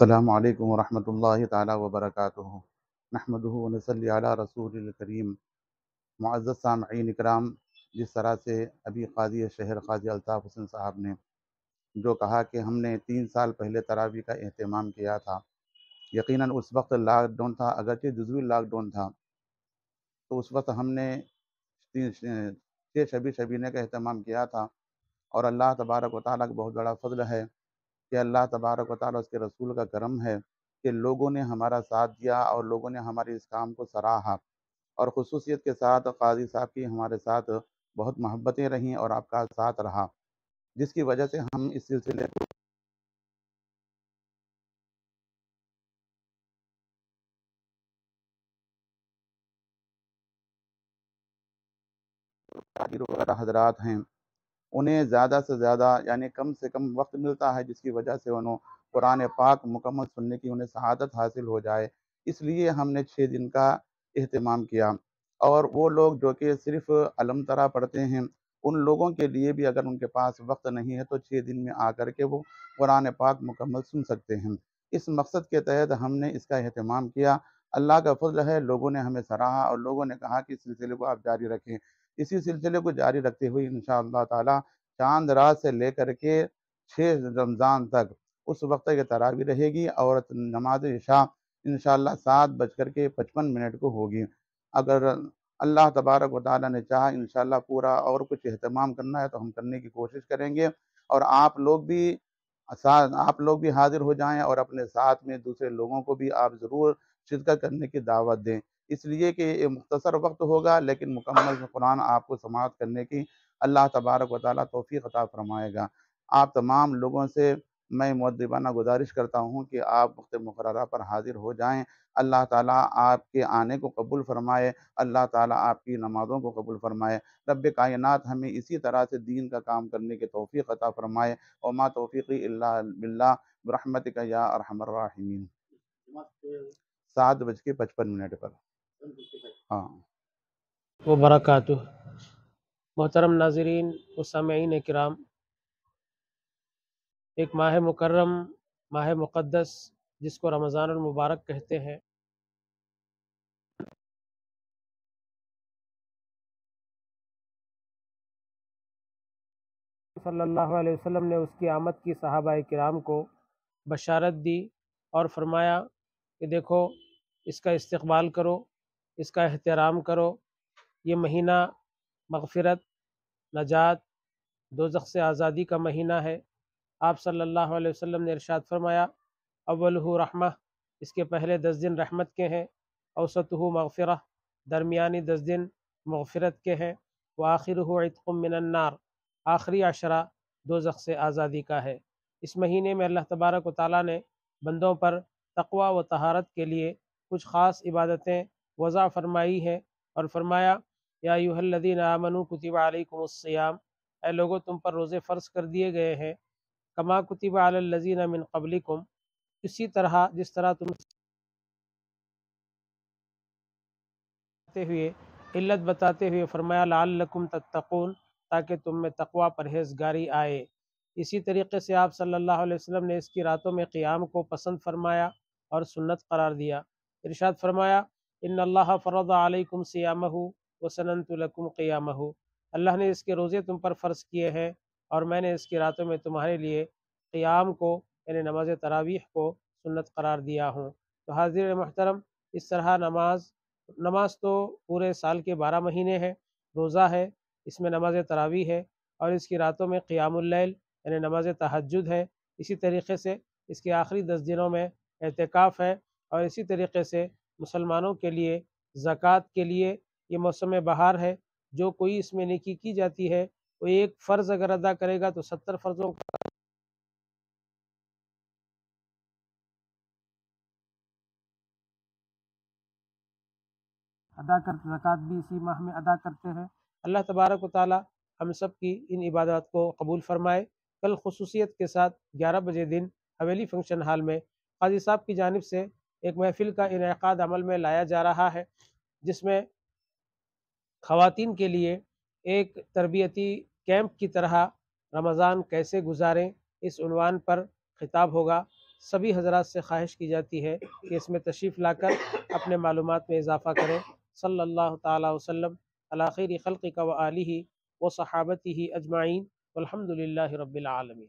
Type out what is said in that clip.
अल्लाम वरहमल वबरक नहमदनसली रसूल करीम मुआज़ सामीन इकराम जिस तरह से अभी काजी शहर काजी अलताफ़ हुसैन साहब ने जो कहा कि हमने तीन साल पहले तरावी का अहतमाम किया था यकीनन उस वक्त लॉकडाउन था अगरचे जजवी लॉकडाउन था तो उस वक्त हमने छः शबी शबीने का अहतमाम किया था और अल्लाह तबारक व ताली का बहुत बड़ा फजल है कि अल्लाह तबारक व उसके रसूल का करम है कि लोगों ने हमारा साथ दिया और लोगों ने हमारे इस काम को सराहा और खसूसियत के साथ काजी साहब की हमारे साथ बहुत मोहब्बतें रहीं और आपका साथ रहा जिसकी वजह से हम इस सिलसिले को वगैरह हजरात हैं उन्हें ज़्यादा से ज़्यादा यानी कम से कम वक्त मिलता है जिसकी वजह से उन्हों कुरान पाक मुकम्मल सुनने की उन्हें शहादत हासिल हो जाए इसलिए हमने छः दिन का अहतमाम किया और वो लोग जो कि सिर्फ अलम तरह पढ़ते हैं उन लोगों के लिए भी अगर उनके पास वक्त नहीं है तो छः दिन में आकर के वो कुरान पाक मुकम्मल सुन सकते हैं इस मकसद के तहत हमने इसका अहतमाम किया अल्लाह का फजल है लोगों ने हमें सराहा और लोगों ने कहा कि इस सिलसिले को आप जारी रखें इसी सिलसिले को जारी रखते हुए इन ताला चांद रात से लेकर के छः रमज़ान तक उस वक्त तक तरावी रहेगी और नमाज इशा इन सात बज कर के पचपन मिनट को होगी अगर अल्लाह तबारक वाली ने चाह इन पूरा और कुछ अहतमाम करना है तो हम करने की कोशिश करेंगे और आप लोग भी आप लोग भी हाजिर हो जाएं और अपने साथ में दूसरे लोगों को भी आप ज़रूर शिरकत करने की दावत दें इसलिए कि ये मुख्तसर वक्त होगा लेकिन मुकम्मल कुरान आपको समाप्त करने की अल्लाह तबारक व ताली तोफ़ी अता फरमाएगा आप तमाम लोगों से मैं मद्दिबाना गुजारिश करता हूँ कि आप वक्त मुकर्रा पर हाजिर हो जाएँ अल्लाह ताली आपके आने को कबूल फ़रमाए अल्लाह ताली आपकी नमाज़ों को कबूल फ़रमाए रब कायनत हमें इसी तरह से दीन का काम करने के तोफ़ी अता फ़रमाए और माँ तोफ़ी अल्लाह रहमत का या अरहमर्राहिमीन सात बज के पचपन मिनट पर हाँ वबरकत मोहतरम नाजरीन और सामीन कराम एक माह मुकर्रम माह मुक़दस जिसको रमज़ान और मुबारक कहते हैं सल्लल्लाहु अलैहि वसल्लम ने उसकी आमद की सहाबा कराम को बशारत दी और फरमाया कि देखो इसका इस्तकबाल करो इसका एहतराम करो ये महीना मगफ़िरत नजात दोजख से आज़ादी का महीना है आप सल्लल्लाहु अलैहि वसल्लम ने इरशाद फरमाया अव्वल रहमा इसके पहले दस दिन रहमत के हैं औसत हो मगफ़रा दरमियानी दस दिन मगफ़रत के हैं व आखिर हो आखिरी अशरा दो से आज़ादी का है इस महीने में अल्लाह तबारक वाली ने बंदों पर तकवा व तहारत के लिए कुछ ख़ास इबादतें वज़ा फरमाई हैं और फरमाया या यूहल्लदीन आमनु कुतिबा अलैकुमुस्सियाम ए लोगों तुम पर रोज़े फ़र्ज कर दिए गए हैं कमा कुतब अलजीन मिन कबलिकुम इसी तरह जिस तरह तुम हुए इल्लत बताते हुए फरमाया लकुम तत्तकून ताकि तुम में तकवा परहेजगारी आए इसी तरीके से आप सल्लल्लाहु अलैहि वसल्लम ने इसकी रातों में क़ियाम को पसंद फरमाया और सुन्नत करार दिया इरशाद फरमाया इन अल्लाह फ़रद आलकुम सियामहू वसनतलकुम क़ियामहू अल्लाह ने इसके रोज़े तुम पर फ़र्ज़ किए हैं और मैंने इसकी रातों में तुम्हारे लिए क़्याम को यानी नमाज तरावीह को सुन्नत करार दिया हूँ तो हाजिर महतरम इस तरह नमाज नमाज तो पूरे साल के बारह महीने है रोज़ा है इसमें नमाज तरावी है और इसकी रातों में क़ियामुल्ल यानी नमाज तहजद है इसी तरीके से इसके आखिरी दस दिनों में एहतिकाफ़ है और इसी तरीके से मुसलमानों के लिए ज़क़़त के लिए ये मौसम बहार है जो कोई इसमें नेकी की जाती है वो एक फ़र्ज़ अगर अदा करेगा तो सत्तर फ़र्ज़ों का अदा कर जक़ात भी इसी माह में अदा करते हैं अल्लाह तबारक ताली हम सब की इन इबादत को कबूल फ़रमाए कल खसूसियत के साथ ग्यारह बजे दिन हवेली फंक्शन हॉल में काजी साहब की जानब से एक महफिल का इनका अमल में लाया जा रहा है जिसमें खातन के लिए एक तरबियती कैंप की तरह रमज़ान कैसे गुजारें इस उनवान पर खिताब होगा सभी हजरात से ख्वाहिश की जाती है कि इसमें तशरीफ़ लाकर अपने मालूम में इजाफ़ा करें सल्ला तसम अलाखिर खल्क़ वाली ही व सहाबती अजमाइन अलहमदिल्ला रबालमीन